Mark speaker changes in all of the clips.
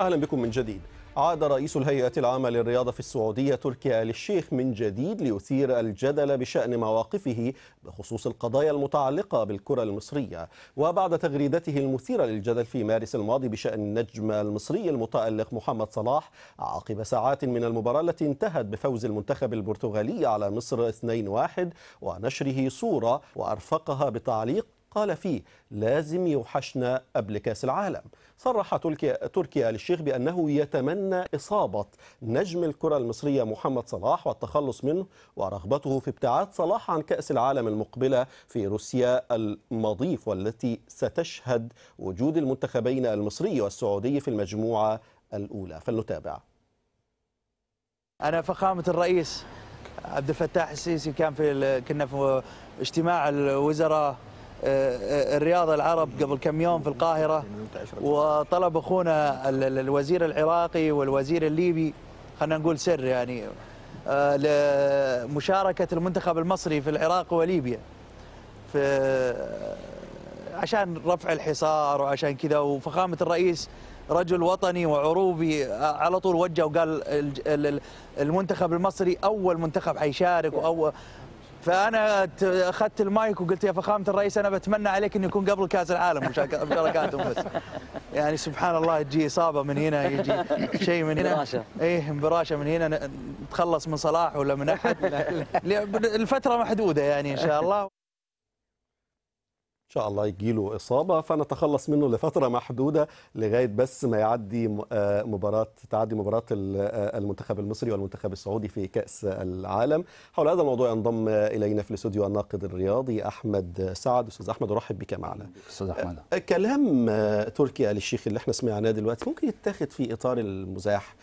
Speaker 1: أهلا بكم من جديد عاد رئيس الهيئة العامة للرياضة في السعودية تركي آل الشيخ من جديد ليثير الجدل بشأن مواقفه بخصوص القضايا المتعلقة بالكرة المصرية وبعد تغريدته المثيرة للجدل في مارس الماضي بشأن النجم المصري المتألق محمد صلاح عقب ساعات من المباراة التي انتهت بفوز المنتخب البرتغالي على مصر 2-1 ونشره صورة وأرفقها بتعليق قال فيه لازم يوحشنا قبل كاس العالم صرح تركيا, للشيخ بأنه يتمنى إصابة نجم الكرة المصرية محمد صلاح والتخلص منه ورغبته في ابتعاد صلاح عن كأس العالم المقبلة في روسيا المضيف والتي ستشهد وجود المنتخبين المصري والسعودي في المجموعة الأولى فلنتابع
Speaker 2: أنا فخامة الرئيس عبد الفتاح السيسي كان في كنا في اجتماع الوزراء آه، آه، الرياض العرب قبل كم يوم في القاهرة وطلب أخونا الوزير العراقي والوزير الليبي خلينا نقول سر يعني آه، لمشاركة المنتخب المصري في العراق وليبيا في عشان رفع الحصار وعشان كذا وفخامة الرئيس رجل وطني وعروبي على طول وجه وقال المنتخب المصري أول منتخب حيشارك وأول فانا اخذت المايك وقلت يا فخامه الرئيس انا بتمنى عليك انه يكون قبل كاس العالم مشاركاتهم بس يعني سبحان الله تجي اصابه من هنا يجي شيء من هنا مبراشه ايه مبراشه من هنا نتخلص من صلاح ولا من احد الفتره محدوده يعني ان شاء الله
Speaker 1: شاء الله يجيله إصابة فنتخلص منه لفترة محدودة لغاية بس ما يعدي آه، مباراة تعدي مباراة آه، المنتخب المصري والمنتخب السعودي في كأس العالم حول هذا الموضوع ينضم إلينا في الاستوديو الناقد الرياضي أحمد سعد أستاذ أحمد أرحب بك معنا أستاذ أحمد آه، كلام تركيا للشيخ اللي احنا سمعناه دلوقتي ممكن يتاخد في إطار المزاح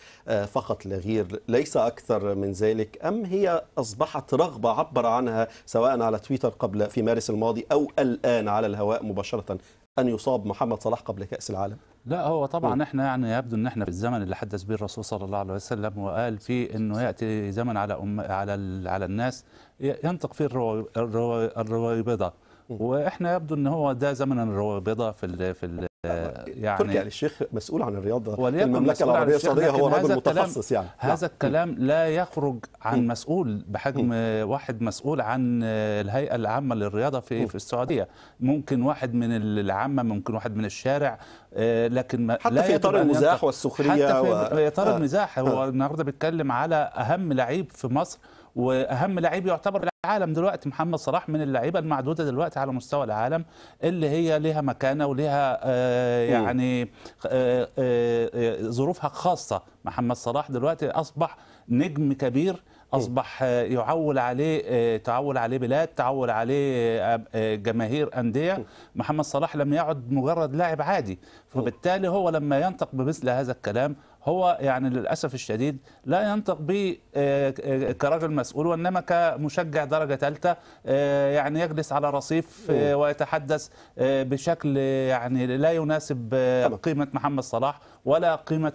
Speaker 1: فقط لا غير ليس أكثر من ذلك أم هي أصبحت رغبة عبر عنها سواء على تويتر قبل في مارس الماضي أو الآن على الهواء مباشرة أن يصاب محمد صلاح قبل كأس العالم؟
Speaker 3: لا هو طبعا م. احنا يعني يبدو ان احنا في الزمن اللي حدث به الرسول صلى الله عليه وسلم وقال فيه انه ياتي زمن على أم على على الناس ينطق فيه الروي الرو... الرو... الرو... واحنا يبدو ان هو ده زمن الروابضه في ال في ال يعني تركي يعني آل الشيخ مسؤول عن الرياضة المملكة العربية السعودية هو رجل متخصص يعني هذا نعم. الكلام لا يخرج عن مسؤول بحجم واحد مسؤول عن الهيئة العامة للرياضة في في السعودية ممكن واحد من العامة ممكن واحد من الشارع آه، لكن حتى لا في إطار المزاح والسخرية حتى في و... إطار آه. المزاح هو آه. النهاردة بيتكلم على أهم لعيب في مصر واهم لعيب يعتبر العالم دلوقتي محمد صلاح من اللعيبه المعدوده دلوقتي على مستوى العالم اللي هي لها مكانه ولها آه، يعني آه، آه، ظروفها خاصه محمد صلاح دلوقتي اصبح نجم كبير اصبح يعول عليه تعول عليه بلاد تعول عليه جماهير انديه محمد صلاح لم يعد مجرد لاعب عادي فبالتالي هو لما ينطق بمثل هذا الكلام هو يعني للاسف الشديد لا ينطق به آه، آه، كرجل مسؤول وانما كمشجع درجه ثالثه آه، يعني يجلس على رصيف ويتحدث بشكل يعني لا يناسب قيمه محمد صلاح ولا قيمه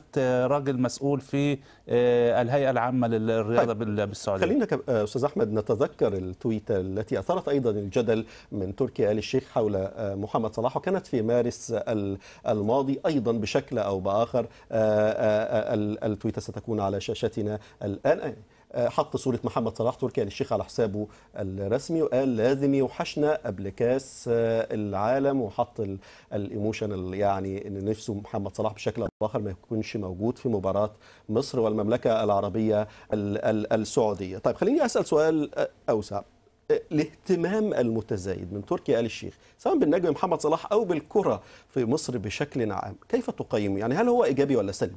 Speaker 3: راجل مسؤول في الهيئه العامه للرياضه طيب. بالسعوديه خلينا استاذ احمد
Speaker 1: نتذكر التويته التي اثارت ايضا الجدل من تركي ال الشيخ حول محمد صلاح وكانت في مارس الماضي ايضا بشكل او باخر آآ آآ التويته ستكون على شاشتنا الان آه، حط صورة محمد صلاح تركي آل يعني الشيخ على حسابه الرسمي وقال لازم يوحشنا قبل كاس آه، العالم وحط الايموشن يعني ان نفسه محمد صلاح بشكل او باخر ما يكونش موجود في مباراة مصر والمملكة العربية السعودية. طيب خليني اسال سؤال آه، اوسع. الاهتمام المتزايد من تركي آل الشيخ سواء بالنجم محمد صلاح او بالكرة في مصر بشكل عام، كيف تقيمه؟ يعني هل هو ايجابي ولا سلبي؟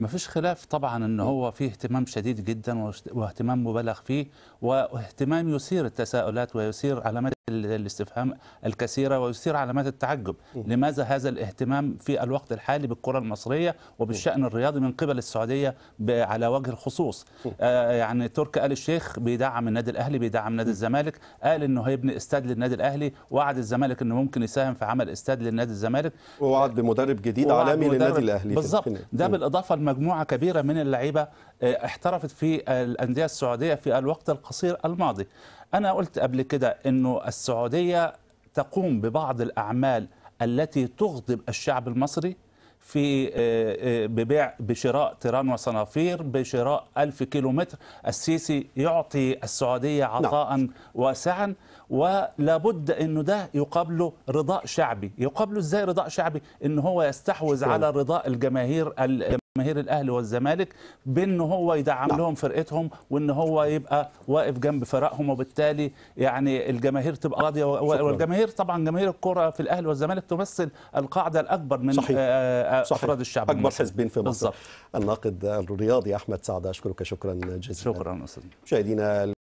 Speaker 3: ما فيش خلاف طبعا ان هو في اهتمام شديد جدا واهتمام مبالغ فيه واهتمام يثير التساؤلات ويثير علامات الاستفهام الكثيره ويثير علامات التعجب إيه. لماذا هذا الاهتمام في الوقت الحالي بالكره المصريه وبالشان إيه. الرياضي من قبل السعوديه على وجه الخصوص إيه. آه، يعني تركي آل الشيخ بيدعم النادي الاهلي بيدعم نادي الزمالك قال انه هيبني استاد للنادي الاهلي وعد الزمالك انه ممكن يساهم في عمل استاد للنادي الزمالك
Speaker 1: ووعد بمدرب جديد عالمي للنادي الاهلي بالظبط ده
Speaker 3: بالاضافه مجموعه كبيره من اللعيبه آه، احترفت في الانديه السعوديه في الوقت القصير الماضي انا قلت قبل كده انه السعوديه تقوم ببعض الاعمال التي تغضب الشعب المصري في آه، آه، ببيع بشراء تيران وصنافير بشراء ألف كيلومتر السيسي يعطي السعودية نعم. عطاء واسعا ولا بد أنه ده يقابله رضاء شعبي يقابله إزاي رضاء شعبي أنه هو يستحوذ على رضاء الجماهير الجماهير جماهير الاهلي والزمالك بان هو يدعم نعم. لهم فرقتهم وان هو يبقى واقف جنب فرقهم وبالتالي يعني الجماهير تبقى راضيه والجماهير طبعا جماهير الكره في الاهلي والزمالك تمثل القاعده الاكبر من صحيح. آه، آه، صحيح. افراد الشعب اكبر حزبين في مصر بالزبط.
Speaker 1: الناقد الرياضي احمد سعد اشكرك شكرا جزيلا شكرا استاذ مشاهدينا